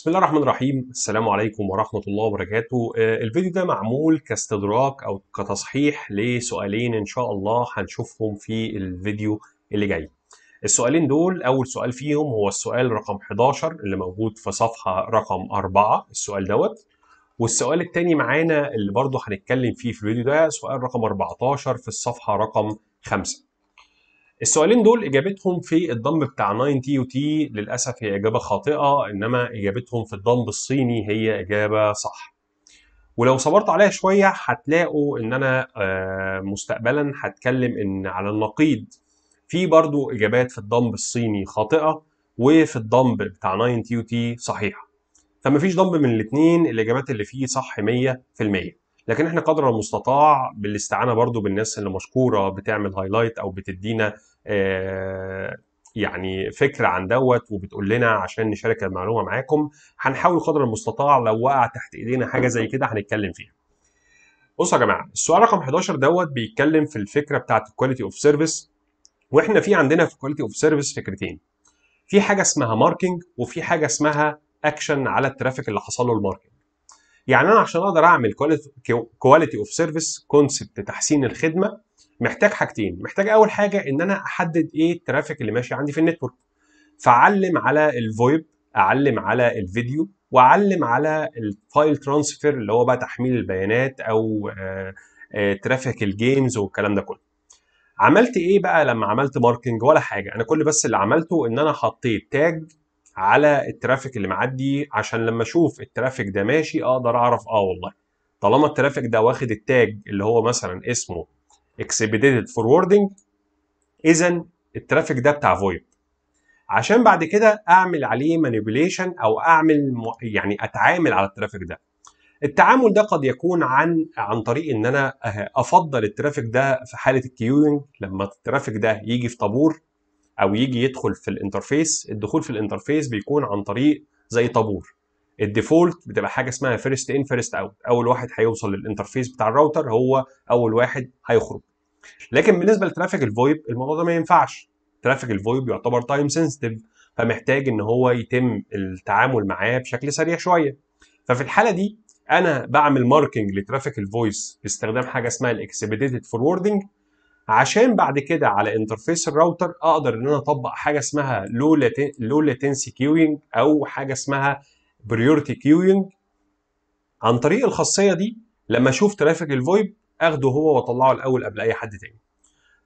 بسم الله الرحمن الرحيم السلام عليكم ورحمة الله وبركاته آه، الفيديو ده معمول كاستدراك أو كتصحيح لسؤالين إن شاء الله هنشوفهم في الفيديو اللي جاي السؤالين دول أول سؤال فيهم هو السؤال رقم 11 اللي موجود في صفحة رقم 4 السؤال دوت والسؤال التاني معانا اللي برضه هنتكلم فيه في الفيديو ده سؤال رقم 14 في الصفحة رقم 5 السؤالين دول اجابتهم في الضم بتاع 9 تي تي للاسف هي اجابه خاطئه انما اجابتهم في الضم الصيني هي اجابه صح ولو صبرت عليها شويه هتلاقوا ان انا آه، مستقبلا هتكلم ان على النقيض في برضو اجابات في الضم الصيني خاطئه وفي الضم بتاع 9 تي تي صحيحه فمفيش ضم من الاثنين الاجابات اللي فيه صح 100% لكن احنا قدر المستطاع بالاستعانه برضو بالناس اللي مشكوره بتعمل هايلايت او بتدينا آه، يعني فكر عن دوت وبتقول لنا عشان نشارك المعلومه معاكم هنحاول قدر المستطاع لو وقع تحت ايدينا حاجه زي كده هنتكلم فيها. بصوا يا جماعه السؤال رقم 11 دوت بيتكلم في الفكره بتاعت الكواليتي اوف سيرفيس واحنا في عندنا في الكواليتي اوف سيرفيس فكرتين. في حاجه اسمها ماركينج وفي حاجه اسمها اكشن على الترافيك اللي حصل له الماركينج. يعني انا عشان اقدر اعمل كواليتي اوف سيرفيس كونسبت تحسين الخدمه محتاج حاجتين محتاج اول حاجه ان انا احدد ايه الترافيك اللي ماشي عندي في النتورك فاعلم على الفويب اعلم على الفيديو واعلم على الفايل ترانسفير اللي هو بقى تحميل البيانات او آه، آه، ترافيك الجيمز والكلام ده كله عملت ايه بقى لما عملت ماركينج ولا حاجه انا كل بس اللي عملته ان انا حطيت تاج على الترافيك اللي معدي عشان لما اشوف الترافيك ده ماشي اقدر اعرف اه والله طالما الترافيك ده واخد التاج اللي هو مثلا اسمه اكسبيديتد فوروردنج اذا الترافيك ده بتاع فويب عشان بعد كده اعمل عليه مانيبيوليشن او اعمل يعني اتعامل على الترافيك ده التعامل ده قد يكون عن عن طريق ان انا أه-، افضل الترافيك ده في حاله الكيوينج لما الترافيك ده يجي في طابور او يجي يدخل في الانترفيس الدخول في الانترفيس بيكون عن طريق زي طابور الديفولت بتبقى حاجه اسمها فيرست ان فيرست اوت اول واحد هيوصل للانترفيس بتاع الراوتر هو اول واحد هيخرج لكن بالنسبه لترافيك الفويب الموضوع ده ما ينفعش ترافيك الفويب يعتبر تايم سنسيتيف فمحتاج ان هو يتم التعامل معاه بشكل سريع شويه ففي الحاله دي انا بعمل ماركنج لترافيك الفويس باستخدام حاجه اسمها الاكسبيديتد فوروردنج عشان بعد كده على انترفيس الراوتر اقدر ان انا اطبق حاجه اسمها لو لو لاتنسي كيوينج او حاجه اسمها بريورتي كيوينج عن طريق الخاصيه دي لما اشوف ترافيك الفويب اخده هو واطلعه الاول قبل اي حد تاني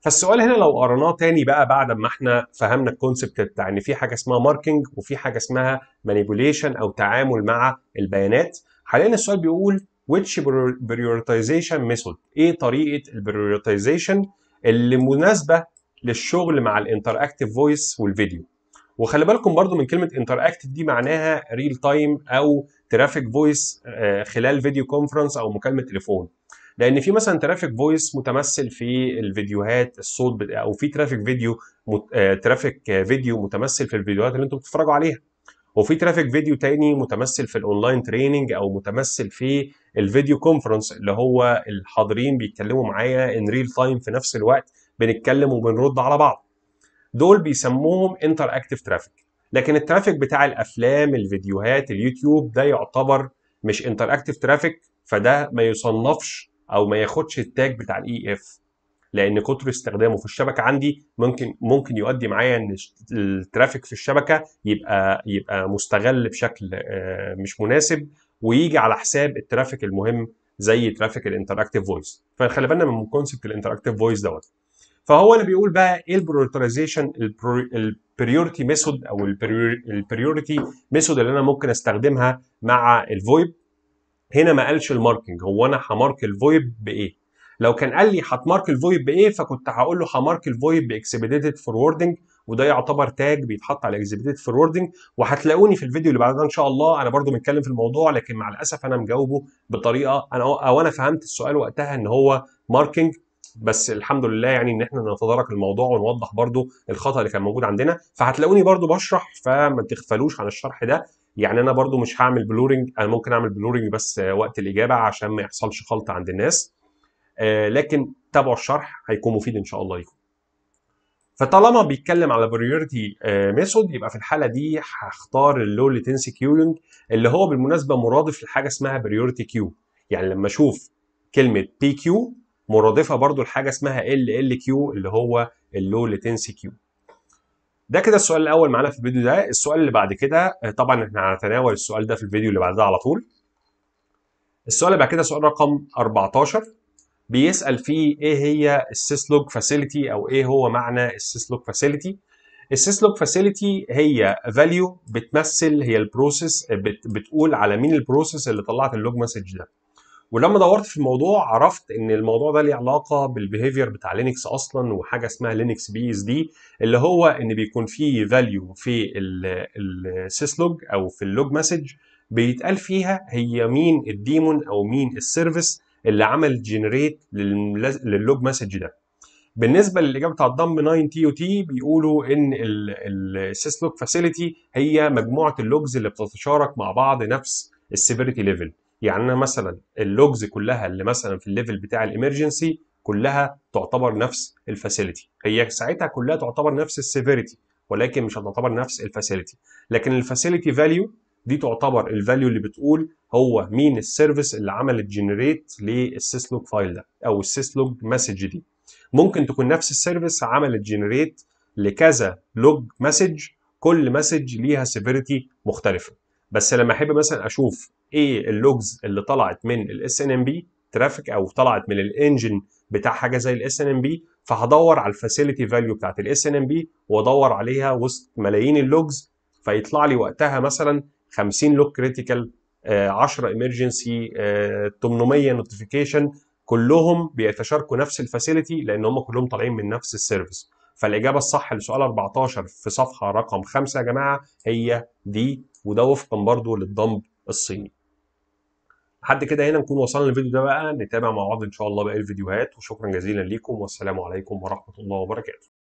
فالسؤال هنا لو قرناه تاني بقى بعد ما احنا فهمنا الكونسبت بتاع ان في حاجه اسمها ماركينج وفي حاجه اسمها مانيبيوليشن او تعامل مع البيانات حاليا السؤال بيقول which prioritization method ايه طريقه البريورتيزيشن اللي مناسبه للشغل مع الانتراكتيف فويس والفيديو وخلي بالكم برضو من كلمه انتراكتيف دي معناها ريل تايم او ترافيك آه، فويس خلال فيديو كونفرنس او مكالمه تليفون لان في مثلا ترافيك فويس متمثل في الفيديوهات الصوت او في ترافيك فيديو ترافيك فيديو متمثل في الفيديوهات اللي انتم بتتفرجوا عليها وفي ترافيك فيديو تاني متمثل في الاونلاين تريننج او متمثل في الفيديو كونفرنس اللي هو الحاضرين بيتكلموا معايا ان ريل تايم في نفس الوقت بنتكلم وبنرد على بعض دول بيسموهم انتر اكتف ترافيك لكن الترافيك بتاع الافلام الفيديوهات اليوتيوب ده يعتبر مش انتر اكتف ترافيك فده ما يصنفش او ما ياخدش التاج بتاع الاي اف e لان كتر استخدامه في الشبكه عندي ممكن ممكن يؤدي معايا ان الترافيك في الشبكه يبقى يبقى مستغل بشكل آه، مش مناسب ويجي على حساب الترافيك المهم زي ترافيك الانتراكتيف فويس فخلي بالنا من كونسبت الانتراكتيف فويس دوت فهو اللي بيقول بقى ايه البريورتيزيشن البريورتي ميثود او البريورتي ميثود اللي انا ممكن استخدمها مع الفويب هنا ما قالش الماركنج هو انا همارك الفويب بايه لو كان قال لي هتمارك الفويب بايه فكنت هقول له همارك الفويب باكسبيديتد فوروردنج وده يعتبر تاج بيتحط على اكسبيديتد فوروردنج وهتلاقوني في الفيديو اللي بعدها ان شاء الله انا برضو بنتكلم في الموضوع لكن مع الاسف انا مجاوبه بطريقه انا او انا فهمت السؤال وقتها ان هو ماركنج بس الحمد لله يعني ان احنا نتدارك الموضوع ونوضح برضو الخطا اللي كان موجود عندنا فهتلاقوني برضو بشرح فما تغفلوش عن الشرح ده يعني انا برضو مش هعمل بلورنج انا ممكن اعمل بلورنج بس وقت الاجابه عشان ما يحصلش خلط عند الناس آه، لكن تابعوا الشرح هيكون مفيد ان شاء الله ليكم فطالما بيتكلم على بريورتي ميثود آه، يبقى في الحاله دي هختار اللو ليتنسي كيوينج اللي هو بالمناسبه مرادف لحاجه اسمها بريورتي كيو يعني لما اشوف كلمه بي كيو مرادفه برضو لحاجه اسمها ال ال كيو اللي هو اللو ليتنسي كيو ده كده السؤال الاول معانا في الفيديو ده السؤال اللي بعد كده آه، طبعا احنا هنتناول السؤال ده في الفيديو اللي بعد ده على طول السؤال اللي بعد كده سؤال رقم 14 بيسال فيه ايه هي السيسلوج فاسيلتي او ايه هو معنى السيسلوج فاسيلتي السيسلوج فاسيلتي هي فاليو بتمثل هي البروسيس آه، بت بتقول على مين البروسيس اللي طلعت اللوج مسج ده ولما دورت في الموضوع عرفت ان الموضوع ده ليه علاقه بالبيهيفير بتاع لينكس اصلا وحاجه اسمها لينكس بي اس دي اللي هو ان بيكون في فاليو في السيسلوج او في اللوج مسج بيتقال فيها هي مين الديمون او مين السيرفيس اللي عمل جنريت لللوج مسج ده بالنسبه للاجابه بتاع الضم 9 تي او تي بيقولوا ان السيسلوج فاسيلتي هي مجموعه اللوجز اللي بتتشارك مع بعض نفس السيفيريتي ليفل يعني انا مثلا اللوجز كلها اللي مثلا في الليفل بتاع الامرجنسي كلها تعتبر نفس الفاسيلتي هي ساعتها كلها تعتبر نفس السيفيريتي ولكن مش هتعتبر نفس الفاسيلتي لكن الفاسيلتي فاليو دي تعتبر الفاليو اللي بتقول هو مين السيرفيس اللي عمل الجنريت للسيسلوج فايل ده او السيسلوج مسج دي ممكن تكون نفس السيرفيس عمل الجنريت لكذا لوج مسج كل مسج ليها سيفيريتي مختلفه بس لما احب مثلا اشوف ايه اللوجز اللي طلعت من الاس ان ام بي ترافيك او طلعت من الانجن بتاع حاجه زي الاس ان ام بي فهدور على الفاسيلتي فاليو بتاعت الاس ان ام بي وادور عليها وسط ملايين اللوجز فيطلع لي وقتها مثلا 50 لوج كريتيكال 10 ايمرجنسي 800 نوتيفيكيشن كلهم بيتشاركوا نفس الفاسيلتي لان هم كلهم طالعين من نفس السيرفيس فالاجابه الصح لسؤال 14 في صفحه رقم 5 يا جماعه هي دي وده وفقا برضو للضمب الصيني لحد كده هنا نكون وصلنا للفيديو ده بقى نتابع مع بعض ان شاء الله باقي الفيديوهات وشكرا جزيلا ليكم والسلام عليكم ورحمه الله وبركاته